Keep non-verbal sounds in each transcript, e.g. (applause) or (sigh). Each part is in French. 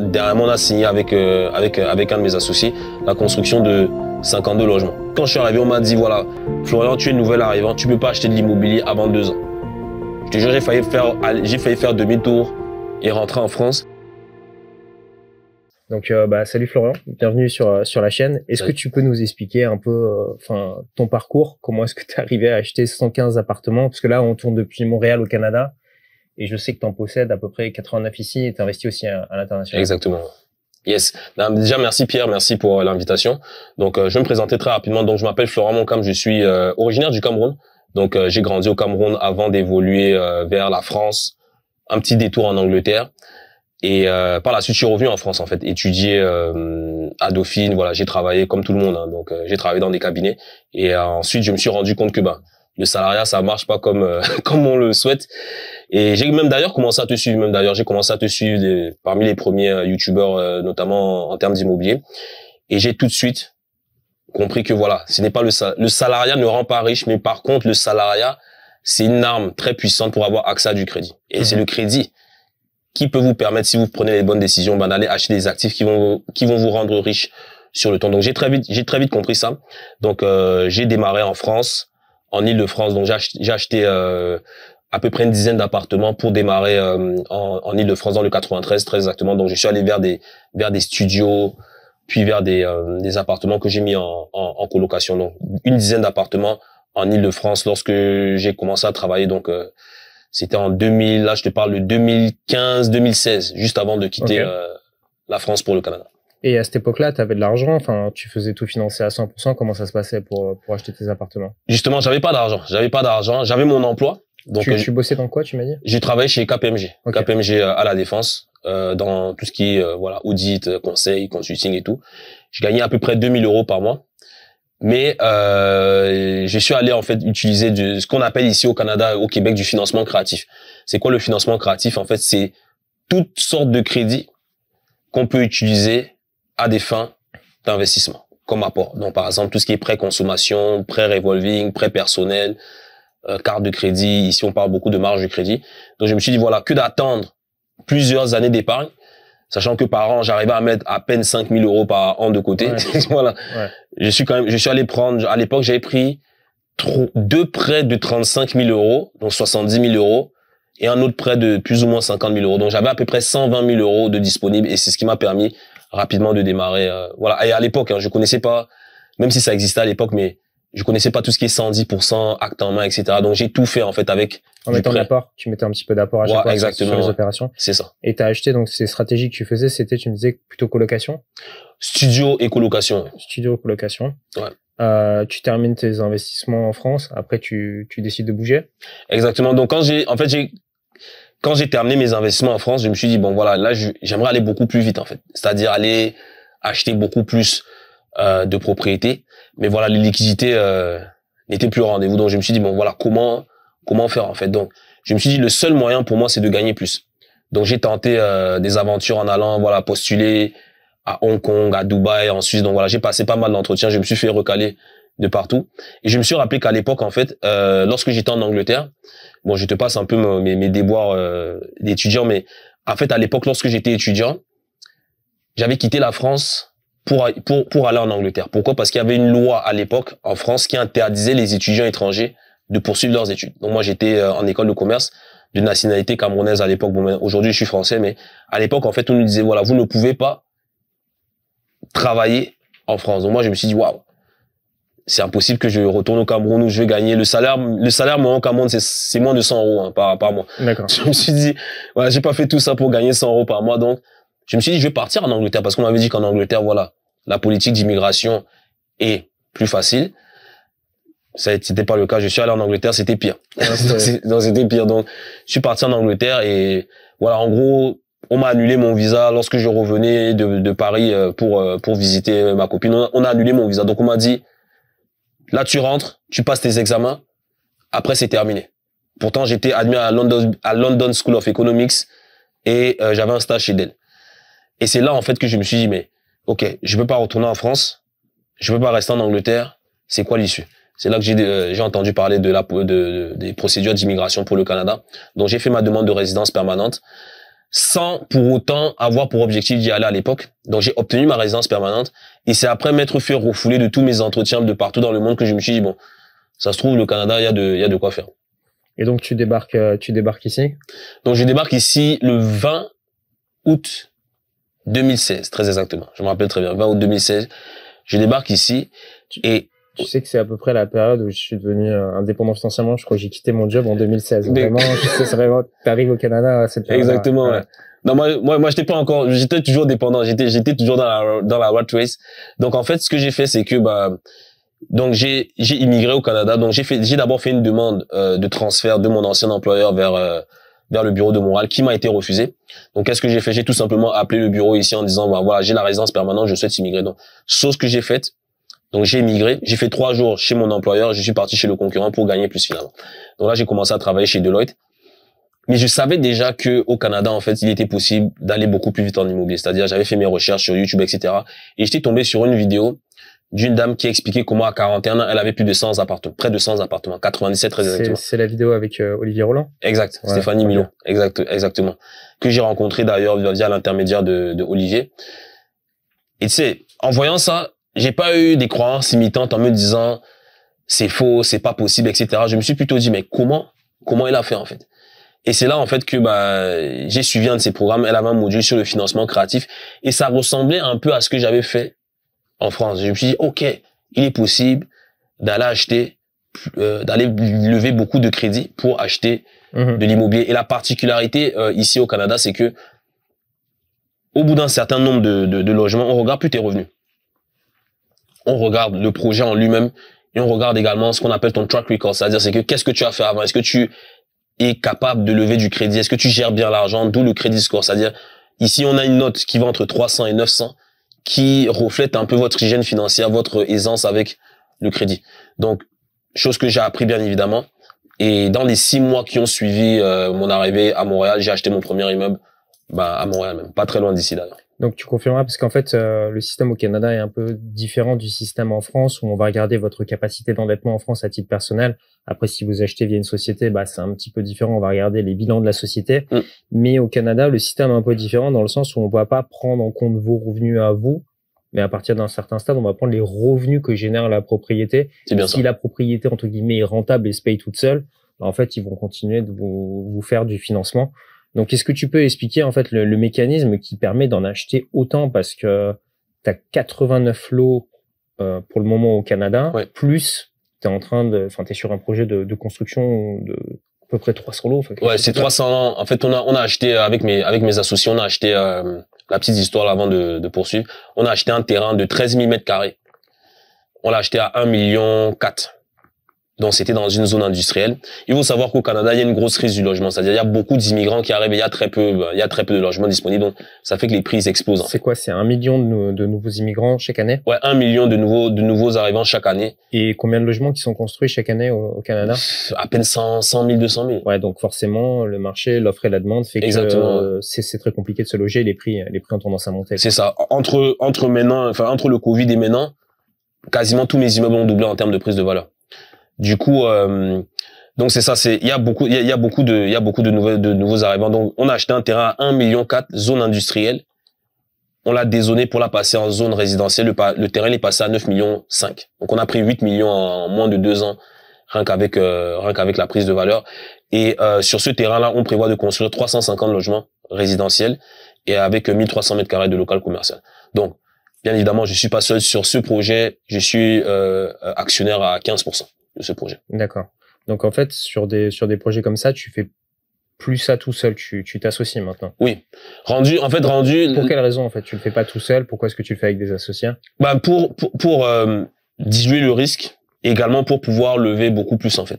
Dernièrement, on a signé avec, euh, avec, euh, avec un de mes associés la construction de 52 logements. Quand je suis arrivé, on m'a dit, voilà, Florian, tu es nouvel arrivant, tu ne peux pas acheter de l'immobilier avant deux ans. Je te jure, j'ai failli faire, faire demi-tour et rentrer en France. Donc, euh, bah, salut Florian, bienvenue sur, sur la chaîne. Est-ce que tu peux nous expliquer un peu enfin ton parcours Comment est-ce que tu es arrivé à acheter 115 appartements Parce que là, on tourne depuis Montréal au Canada et je sais que tu en possèdes à peu près 89 ici et tu investis aussi à, l'international. Exactement. Yes. Déjà, merci Pierre, merci pour euh, l'invitation. Donc, euh, je vais me présenter très rapidement. Donc, je m'appelle Florent Moncam, je suis euh, originaire du Cameroun. Donc, j'ai grandi au Cameroun avant d'évoluer vers la France, un petit détour en Angleterre. Et par la suite, je suis revenu en France, en fait, étudier à Dauphine. Voilà, j'ai travaillé comme tout le monde. Hein. donc, j'ai travaillé dans des cabinets. Et ensuite, je me suis rendu compte que, ben, le salariat ça marche pas comme euh, (laughs) comme on le souhaite et j'ai même d'ailleurs commencé à te suivre même d'ailleurs j'ai commencé à te suivre parmi les premiers euh, youtubeurs euh, notamment en, termes d'immobilier et j'ai tout de suite compris que voilà ce n'est pas le le salariat ne rend pas riche mais par contre le salariat c'est une arme très puissante pour avoir accès à du crédit et mhm. c'est le crédit qui peut vous permettre si vous prenez les bonnes décisions ben, d'aller acheter des actifs qui vont qui vont vous rendre riche sur le temps donc j'ai très vite j'ai très vite compris ça donc j'ai démarré en France en Ile-de-France. Donc, j'ai acheté, euh, à peu près une dizaine d'appartements pour démarrer euh, en, en Ile-de-France dans le 93, très exactement. Donc, je suis allé vers des, vers des studios, puis vers des, euh, appartements que j'ai mis en, colocation. Donc, une dizaine d'appartements en Ile-de-France lorsque j'ai commencé à travailler. Donc, c'était en 2000, là, je te parle de 2015-2016, juste avant de quitter la France pour le Canada. Et à cette époque-là, tu avais de l'argent, enfin, tu faisais tout financer à 100%. Comment ça se passait pour, pour acheter tes appartements Justement, j'avais pas d'argent. J'avais pas d'argent. J'avais mon emploi. Donc, tu, euh, tu bossé dans quoi, tu m'as dit J'ai travaillé chez KPMG. KPMG euh, à la défense, euh, dans tout ce qui est euh, voilà audit, euh, conseil, consulting et tout. Je gagnais à peu près 2000 euros par mois. Mais euh, je suis allé en fait utiliser ce qu'on appelle ici au Canada, au Québec, du financement créatif. C'est quoi le financement créatif En fait, c'est toutes sortes de crédits qu'on peut utiliser à des fins d'investissement comme apport. Donc, par exemple, tout ce qui est prêt consommation, prêt revolving, prêt personnel, euh, carte de crédit. Ici, on parle beaucoup de marge de crédit. Donc, je me suis dit, voilà, que d'attendre plusieurs années d'épargne, sachant que par an, j'arrivais à mettre à peine 5000 euros par an de côté. (laughs) voilà. Je suis quand même, je suis allé prendre, à l'époque, j'avais pris deux prêts de 35 000 euros, donc 70 000 euros, et un autre prêt de plus ou moins 50 000 euros. Donc, j'avais à peu près 120 000 euros de disponibles et c'est ce qui m'a permis rapidement de démarrer. Euh, voilà. Et à l'époque, hein, je connaissais pas, même si ça existait à l'époque, mais je connaissais pas tout ce qui est 110%, acte en main, etc. Donc j'ai tout fait en fait avec. En mettant d'apport, tu mettais un petit peu d'apport à chaque fois exactement, sur les opérations. C'est ça. Et t'as acheté donc ces stratégies que tu faisais, c'était tu me disais plutôt colocation. Studio et colocation. Studio colocation. Ouais. Euh, tu termines tes investissements en France, après tu, tu décides de bouger. Exactement. Donc quand j'ai en fait j'ai quand j'ai terminé mes investissements en France, je me suis dit bon voilà, là j'aimerais aller beaucoup plus vite en fait, c'est-à-dire aller acheter beaucoup plus euh, de propriétés, mais voilà les liquidités euh, n'étaient plus au rendez-vous, donc je me suis dit bon voilà comment comment faire en fait. Donc je me suis dit le seul moyen pour moi c'est de gagner plus. Donc j'ai tenté euh, des aventures en allant voilà postuler à Hong Kong, à Dubaï, en Suisse. Donc voilà j'ai passé pas mal d'entretiens, je me suis fait recaler de partout. Et je me suis rappelé qu'à l'époque, en fait, euh, lorsque j'étais en Angleterre, bon, je te passe un peu mes, mes déboires euh, d'étudiant, mais en fait, à l'époque, lorsque j'étais étudiant, j'avais quitté la France pour, pour, pour aller en Angleterre. Pourquoi Parce qu'il y avait une loi à l'époque en France qui interdisait les étudiants étrangers de poursuivre leurs études. Donc moi, j'étais euh, en école de commerce de nationalité camerounaise à l'époque. Ben, aujourd'hui, je suis français, mais à l'époque, en fait, on nous disait, voilà, vous ne pouvez pas travailler en France. Donc moi, je me suis dit, waouh, c'est impossible que je retourne au Cameroun où je vais gagner le salaire le salaire moi, au Cameroun c'est moins de 100 euros hein, par par mois je me suis dit voilà j'ai pas fait tout ça pour gagner 100 euros par mois donc je me suis dit je vais partir en Angleterre parce qu'on m'avait dit qu'en Angleterre voilà la politique d'immigration est plus facile ça n'était pas le cas je suis allé en Angleterre c'était pire ah, (laughs) donc c'était pire donc je suis parti en Angleterre et voilà en gros on m'a annulé mon visa lorsque je revenais de, de Paris euh, pour euh, pour visiter euh, ma copine on a annulé mon visa donc on m'a dit Là, tu rentres, tu passes tes examens. Après, c'est terminé. Pourtant, j'étais admis à London, à London School of Economics et euh, j'avais un stage chez Dell. Et c'est là, en fait, que je me suis dit, mais OK, je peux pas retourner en France. Je peux pas rester en Angleterre. C'est quoi l'issue C'est là que j'ai euh, entendu parler de la, des procédures d'immigration pour le Canada. Donc, j'ai fait ma demande de résidence permanente sans pour autant avoir pour objectif d'y aller à l'époque. Donc j'ai obtenu ma résidence permanente et c'est après m'être fait refouler de tous mes entretiens de partout dans le monde que je me suis dit bon, ça se trouve le Canada, il y a de il y a de quoi faire. Et donc tu débarques euh, tu débarques ici Donc je débarque ici le 20 août 2016, très exactement. Je me rappelle très bien, 20 août 2016. Je débarque ici et tu sais que c'est à peu près la période où je suis devenu euh, indépendant financièrement. Je crois que j'ai quitté mon job en 2016. Vraiment, tu arrives au Canada à cette période. Exactement. Non, moi, moi, moi, j'étais pas encore, j'étais toujours dépendant. J'étais, j'étais toujours dans la, dans la race. Donc, en fait, ce que j'ai fait, c'est que, bah, donc j'ai j'ai immigré au Canada. Donc j'ai fait j'ai d'abord fait une demande euh, de transfert de mon ancien employeur vers euh, vers le bureau de Montréal qui m'a été refusé. Donc qu'est-ce que j'ai fait J'ai tout simplement appelé le bureau ici en disant bah, voilà, j'ai la résidence permanente, je souhaite immigrer. Donc ce que j'ai fait. Donc j'ai migré, j'ai fait trois jours chez mon employeur, je suis parti chez le concurrent pour gagner plus finalement. Donc là j'ai commencé à travailler chez Deloitte, mais je savais déjà que au Canada en fait il était possible d'aller beaucoup plus vite en immobilier. C'est-à-dire j'avais fait mes recherches sur YouTube etc. Et j'étais tombé sur une vidéo d'une dame qui expliquait comment à 41 ans elle avait plus de 100 appartements, près de 100 appartements, 97 très exactement. C'est la vidéo avec euh, Olivier Roland. Exact, Stéphanie Milon, exact, exactement, que j'ai rencontré d'ailleurs via, l'intermédiaire de, de Olivier. Et tu sais, en voyant ça, j'ai pas eu des croyances imitantes en me disant c'est faux, c'est pas possible, etc. Je me suis plutôt dit mais comment comment il a fait en fait. Et c'est là en fait que bah, j'ai suivi un de ses programmes. Elle avait un module sur le financement créatif et ça ressemblait un peu à ce que j'avais fait en France. Je me suis dit ok, il est possible d'aller acheter, euh, d'aller lever beaucoup de crédits pour acheter mhm. de l'immobilier. Et la particularité euh, ici au Canada, c'est que au bout d'un certain nombre de, de logements, on regarde plus tes revenus on regarde le projet en lui-même et on regarde également ce qu'on appelle ton track record, c'est-à-dire c'est que qu'est-ce que tu as fait avant, est-ce que tu es capable de lever du crédit, est-ce que tu gères bien l'argent, d'où le crédit score, c'est-à-dire ici on a une note qui va entre 300 et 900 qui reflète un peu votre hygiène financière, votre aisance avec le crédit. Donc chose que j'ai appris bien évidemment. Et dans les six mois qui ont suivi euh, mon arrivée à Montréal, j'ai acheté mon premier immeuble ben, à Montréal même, pas très loin d'ici d'ailleurs. Donc tu confirmeras parce qu'en fait euh, le système au Canada est un peu différent du système en France où on va regarder votre capacité d'endettement en France à titre personnel. Après si vous achetez via une société, bah c'est un petit peu différent, on va regarder les bilans de la société. Mm. Mais au Canada, le système est un peu différent dans le sens où on ne va pas prendre en compte vos revenus à vous, mais à partir d'un certain stade, on va prendre les revenus que génère la propriété. Bien si la propriété entre guillemets est rentable et se paye toute seule, bah, en fait, ils vont continuer de vous faire du financement. Donc, est-ce que tu peux expliquer en fait le, mécanisme qui permet d'en acheter autant parce que tu as 89 lots euh, pour le moment au Canada, plus tu es en train de, enfin, tu es sur un projet de, construction de à peu près 300 lots. ouais, c'est 300. En fait, on a, on a acheté euh, avec mes, avec mes associés, on a acheté euh, la petite histoire avant de, poursuivre. On a acheté un terrain de 13 000 mètres carrés. On l'a acheté à 1 million 4. Donc, c'était dans une zone industrielle. Il faut savoir qu'au Canada, il y a une grosse crise du logement. C'est-à-dire, il y a beaucoup d'immigrants qui arrivent et il y a très peu, euh, il y a très peu de logements disponibles. Donc, ça fait que les prix explosent. C'est quoi? C'est un million de, nouveaux immigrants chaque année? Ouais, un million de nouveaux, de nouveaux arrivants chaque année. Et combien de logements qui sont construits chaque année au, Canada? À peine 100, 100 000, 200 000. Ouais, donc forcément, le marché, l'offre et la demande fait que c'est très compliqué de se loger. Les prix, les prix ont tendance à monter. C'est ça. Entre, entre maintenant, enfin, entre le Covid et maintenant, quasiment tous mes immeubles ont doublé en termes de prise de valeur. Du coup, euh, donc c'est ça, c'est il y a beaucoup, il y, a beaucoup de, il y a beaucoup de nouveaux, de nouveaux arrivants. Donc on a acheté un terrain à 1 million 4 zone industrielle. On l'a dézoné pour la passer en zone résidentielle. Le, terrain est passé à 9 millions 5. Donc on a pris 8 millions en, moins de deux ans, rien qu'avec euh, rien qu'avec la prise de valeur. Et euh, sur ce terrain-là, on prévoit de construire 350 logements résidentiels et avec 1300 mètres carrés de local commercial. Donc Bien évidemment, je suis pas seul sur ce projet. Je suis actionnaire à 15% de ce projet. D'accord. Donc en fait, sur des sur des projets comme ça, tu fais plus ça tout seul, tu tu t'associes maintenant. Oui. Rendu en fait rendu Pour quelle raison en fait, tu le fais pas tout seul, pourquoi est-ce que tu le fais avec des associés bah, pour pour, euh, diluer le risque et également pour pouvoir lever beaucoup plus en fait.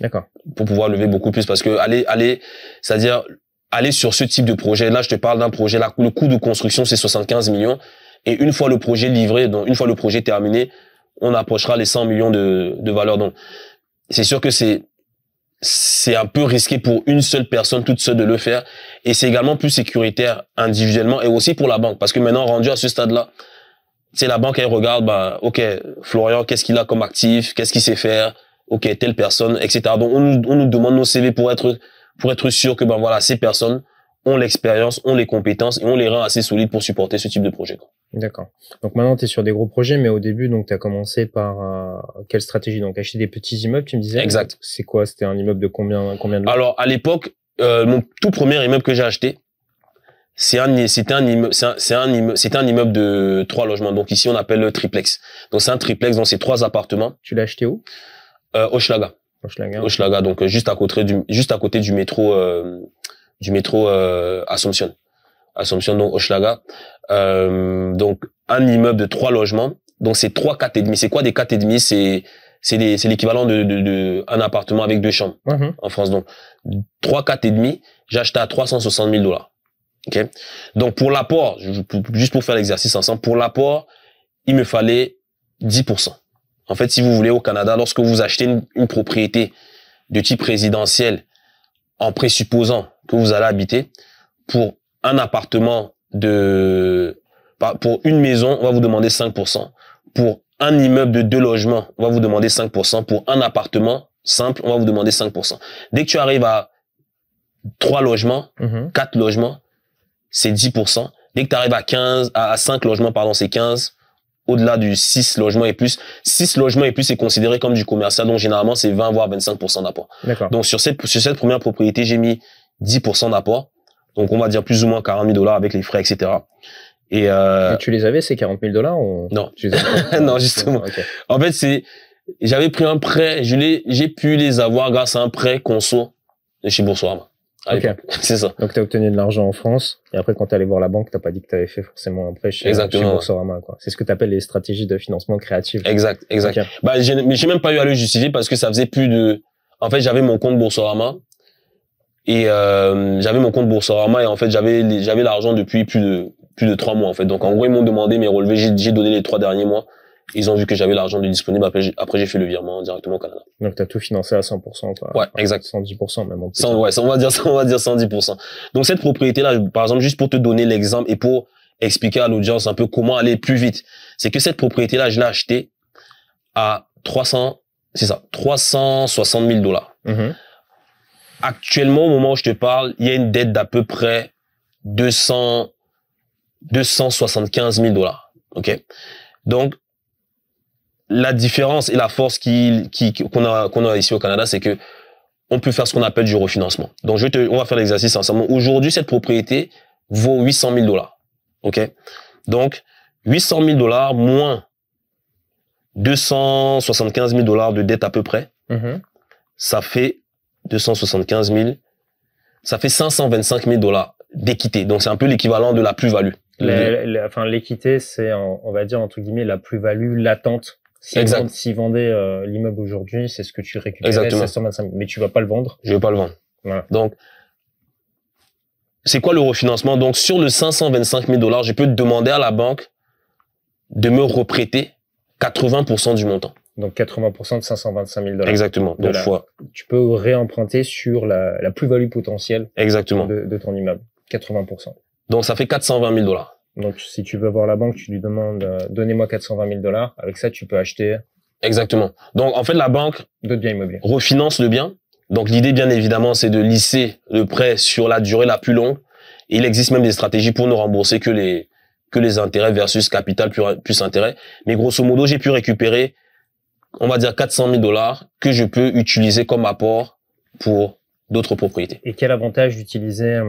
D'accord. Pour pouvoir lever beaucoup plus parce que aller aller c'est-à-dire aller sur ce type de projet là, je te parle d'un projet là le coût de construction c'est 75 millions et une fois le projet livré, donc une fois le projet terminé, on approchera les 100 millions de, de valeurs. Donc, c'est sûr que c'est c'est un peu risqué pour une seule personne toute seule de le faire et c'est également plus sécuritaire individuellement et aussi pour la banque parce que maintenant rendu à ce stade-là, c'est la banque elle regarde bah ok Florian qu'est-ce qu'il a comme actif, qu'est-ce qu'il sait faire, ok telle personne etc. Donc on, nous demande nos CV pour être pour être sûr que ben voilà ces personnes ont l'expérience, ont les compétences et ont les reins assez solides pour supporter ce type de projet. D'accord. Donc maintenant, tu es sur des gros projets, mais au début, donc tu as commencé par euh, quelle stratégie Donc acheter des petits immeubles, tu me disais Exact. C'est quoi C'était un immeuble de combien, combien de Alors à l'époque, euh, mon tout premier immeuble que j'ai acheté, c'est un c'était un immeuble c'est un, c'est un immeuble de trois logements donc ici on appelle le triplex donc c'est un triplex dans ces trois appartements tu l'as acheté où euh, Oshlaga, donc euh, juste à côté du juste à côté du métro du métro euh, Assomption. Assomption, donc Hochelaga. Euh, donc, un immeuble de trois logements. Donc, c'est trois, quatre et demi. C'est quoi des quatre et demi C'est l'équivalent de, un appartement avec deux chambres mhm. en France. Donc, trois, quatre et demi, j'ai acheté à 360 000 dollars. Donc, pour l'apport, juste pour faire l'exercice ensemble, pour l'apport, il me fallait 10%. En fait, si vous voulez, au Canada, lorsque vous achetez une propriété de type résidentiel, en présupposant que vous allez habiter pour un appartement de bah, pour une maison, on va vous demander 5%. Pour un immeuble de deux logements, on va vous demander 5%. Pour un appartement simple, on va vous demander 5%. Dès que tu arrives à trois logements, mhm. quatre logements, c'est 10%. Dès que tu arrives à 15, à 5 logements, pardon, c'est 15. Au-delà du six logements et plus, Six logements et plus est considéré comme du commercial, donc généralement c'est 20 voire 25% d'apport. Donc sur cette, sur cette première propriété, j'ai mis 10% d'apport. Donc on va dire plus ou moins 40 000 dollars avec les frais, etc. Et, euh... tu les avais ces 40 000 dollars Non, (laughs) non justement. En fait, c'est j'avais pris un prêt, je l'ai, j'ai pu les avoir grâce à un prêt conso de chez Boursorama. ok (laughs) c'est ça. Donc tu as obtenu de l'argent en France et après quand tu allé voir la banque, t'as pas dit que tu avais fait forcément un prêt chez, Boursorama quoi. C'est ce que tu appelles les stratégies de financement créatif. Exact, exact. Mais Bah j'ai, mais j'ai même pas eu à le justifier parce que ça faisait plus de en fait, j'avais mon compte Boursorama et euh, j'avais mon compte Boursorama et en fait j'avais j'avais l'argent depuis plus de plus de trois mois en fait. Donc en gros ils m'ont demandé mes relevés, j'ai donné les trois derniers mois. Ils ont vu que j'avais l'argent disponible. Après, j'ai fait le virement directement au Canada. Donc, tu as tout financé à 100%, quoi. Ouais, exact. 110% même. ouais, on va dire, on va dire 110%. Donc, cette propriété-là, par exemple, juste pour te donner l'exemple et pour expliquer à l'audience un peu comment aller plus vite, c'est que cette propriété-là, je l'ai achetée à 300, c'est ça, 360 000 dollars. Mm actuellement, au moment où je te parle, il y a une dette d'à peu près 200, 275 000 dollars. OK? Donc, la différence et la force qu'on a, ici au Canada, c'est que on peut faire ce qu'on appelle du refinancement. Donc, je te, on va faire l'exercice ensemble. Aujourd'hui, cette propriété vaut 800 000 dollars. OK? Donc, 800 000 dollars moins 275 000 dollars de dette à peu près, mm-hmm. ça fait 275 000, ça fait 525 000 dollars d'équité. Donc c'est un peu l'équivalent de la plus-value. Enfin l'équité, c'est on va dire entre guillemets la plus-value latente. Si exact. Euh, l'immeuble aujourd'hui, c'est ce que tu récupérais, Mais tu vas pas le vendre. Je vais pas le vendre. Donc c'est quoi le refinancement Donc sur le 525 000 dollars, je peux demander à la banque de me reprêter 80% du montant donc 80% de 525 000 dollars. Exactement. Donc fois. Tu peux réemprunter sur la, plus-value potentielle. Exactement. De, ton immeuble. 80%. Donc ça fait 420 000 dollars. Donc si tu veux voir la banque, tu lui demandes euh, donnez-moi 420 000 dollars. Avec ça, tu peux acheter. Exactement. Donc en fait, la banque biens refinance le bien. Donc l'idée, bien évidemment, c'est de lisser le prêt sur la durée la plus longue. il existe même des stratégies pour ne rembourser que les que les intérêts versus capital plus, plus intérêt. Mais grosso modo, j'ai pu récupérer on va dire 400 000 dollars que je peux utiliser comme apport pour d'autres propriétés. Et quel avantage d'utiliser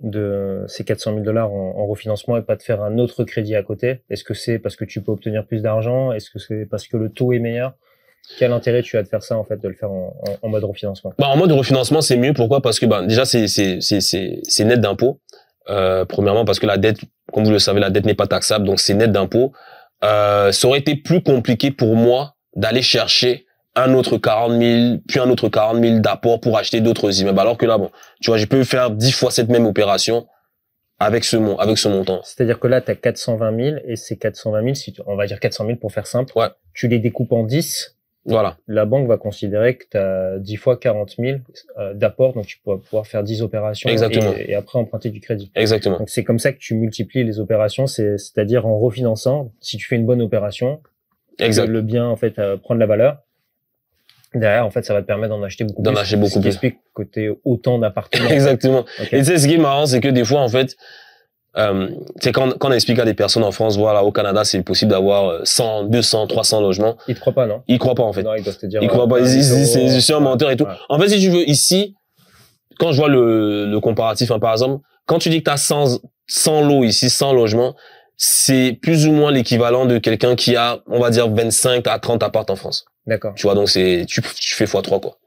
de ces 400 000 dollars en, refinancement et pas de faire un autre crédit à côté Est-ce que c'est parce que tu peux obtenir plus d'argent Est-ce que c'est parce que le taux est meilleur quel intérêt tu as de faire ça en fait, de le faire en, mode refinancement bah, En mode refinancement, c'est mieux. Pourquoi Parce que bah, déjà, c'est net d'impôts. Euh, premièrement, parce que la dette, comme vous le savez, la dette n'est pas taxable, donc c'est net d'impôts. Euh, ça aurait été plus compliqué pour moi d'aller chercher un autre 40 000, puis un autre 40 000 d'apport pour acheter d'autres immeubles. Alors que là, bon, tu vois, je peux faire 10 fois cette même opération avec ce, avec ce montant. C'est-à-dire que là, tu as 420 000 et ces 420 000, si on va dire 400 000 pour faire simple, tu les découpes en 10. Voilà. La banque va considérer que tu as 10 fois 40 000 d'apport, donc tu pourras pouvoir faire 10 opérations Exactement. Et, et, après emprunter du crédit. Exactement. Donc c'est comme ça que tu multiplies les opérations, c'est-à-dire en refinançant. Si tu fais une bonne opération, exact. le bien en fait euh, prendre la valeur. Derrière, en fait, ça va te permettre d'en acheter beaucoup. D'en acheter beaucoup ce qui explique côté autant d'appartements. (laughs) Exactement. Et tu sais, ce qui est marrant, c'est que des fois, en fait, c'est euh, quand, quand on explique à des personnes en France, voilà, au Canada, c'est possible d'avoir 100, 200, 300 logements. Ils te croient pas, non Ils croient pas, en fait. ils doivent croient euh, pas. Ils, c'est, je un menteur et tout. En fait, si tu veux, ici, quand je vois le, le comparatif, hein, par exemple, quand tu dis que tu as 100, 100 lots ici, 100 logements, c'est plus ou moins l'équivalent de quelqu'un qui a, on va dire, 25 à 30 apparts en France. D'accord. Tu vois, donc c'est tu, tu fais x3 quoi.